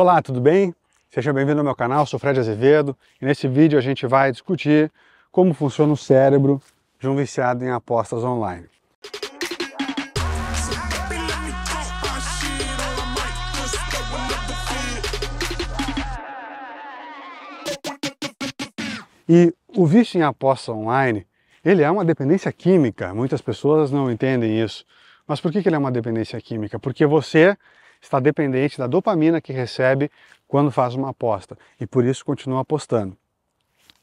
Olá, tudo bem? Seja bem-vindo ao meu canal, sou Fred Azevedo e nesse vídeo a gente vai discutir como funciona o cérebro de um viciado em apostas online. E o vício em aposta online, ele é uma dependência química, muitas pessoas não entendem isso. Mas por que ele é uma dependência química? Porque você está dependente da dopamina que recebe quando faz uma aposta e por isso continua apostando.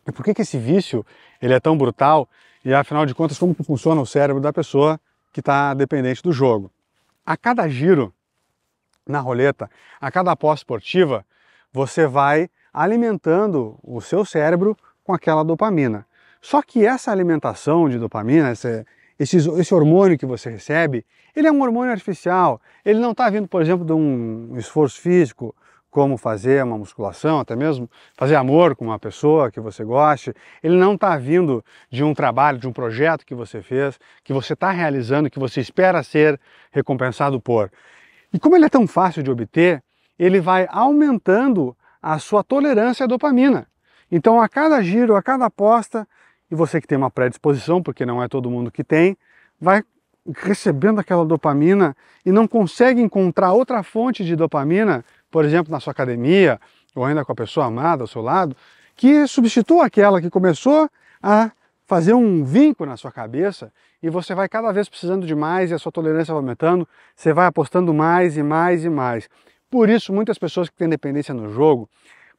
E por que, que esse vício ele é tão brutal e afinal de contas como que funciona o cérebro da pessoa que está dependente do jogo? A cada giro na roleta, a cada aposta esportiva, você vai alimentando o seu cérebro com aquela dopamina. Só que essa alimentação de dopamina, esse, esse, esse hormônio que você recebe, ele é um hormônio artificial. Ele não está vindo, por exemplo, de um esforço físico, como fazer uma musculação, até mesmo fazer amor com uma pessoa que você goste. Ele não está vindo de um trabalho, de um projeto que você fez, que você está realizando, que você espera ser recompensado por. E como ele é tão fácil de obter, ele vai aumentando a sua tolerância à dopamina. Então, a cada giro, a cada aposta, você que tem uma predisposição, porque não é todo mundo que tem, vai recebendo aquela dopamina e não consegue encontrar outra fonte de dopamina, por exemplo, na sua academia, ou ainda com a pessoa amada ao seu lado, que substitua aquela que começou a fazer um vinco na sua cabeça e você vai cada vez precisando de mais e a sua tolerância vai aumentando, você vai apostando mais e mais e mais. Por isso, muitas pessoas que têm dependência no jogo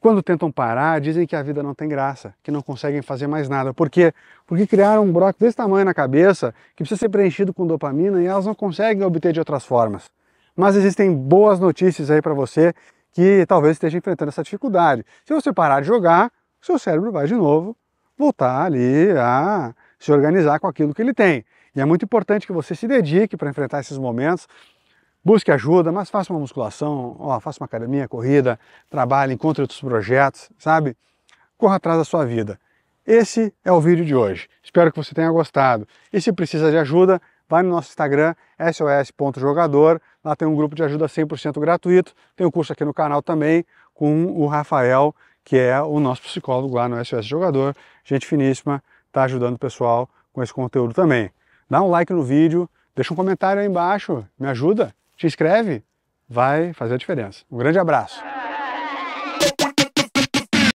quando tentam parar, dizem que a vida não tem graça, que não conseguem fazer mais nada. Por quê? Porque criaram um broco desse tamanho na cabeça que precisa ser preenchido com dopamina e elas não conseguem obter de outras formas. Mas existem boas notícias aí para você que talvez esteja enfrentando essa dificuldade. Se você parar de jogar, seu cérebro vai de novo voltar ali a se organizar com aquilo que ele tem. E é muito importante que você se dedique para enfrentar esses momentos busque ajuda, mas faça uma musculação, ó, faça uma academia, corrida, trabalhe, encontre outros projetos, sabe? Corra atrás da sua vida. Esse é o vídeo de hoje. Espero que você tenha gostado. E se precisa de ajuda, vai no nosso Instagram, sos.jogador. Lá tem um grupo de ajuda 100% gratuito. Tem um curso aqui no canal também com o Rafael, que é o nosso psicólogo lá no SOS Jogador. Gente finíssima, está ajudando o pessoal com esse conteúdo também. Dá um like no vídeo, deixa um comentário aí embaixo, me ajuda te inscreve, vai fazer a diferença. Um grande abraço.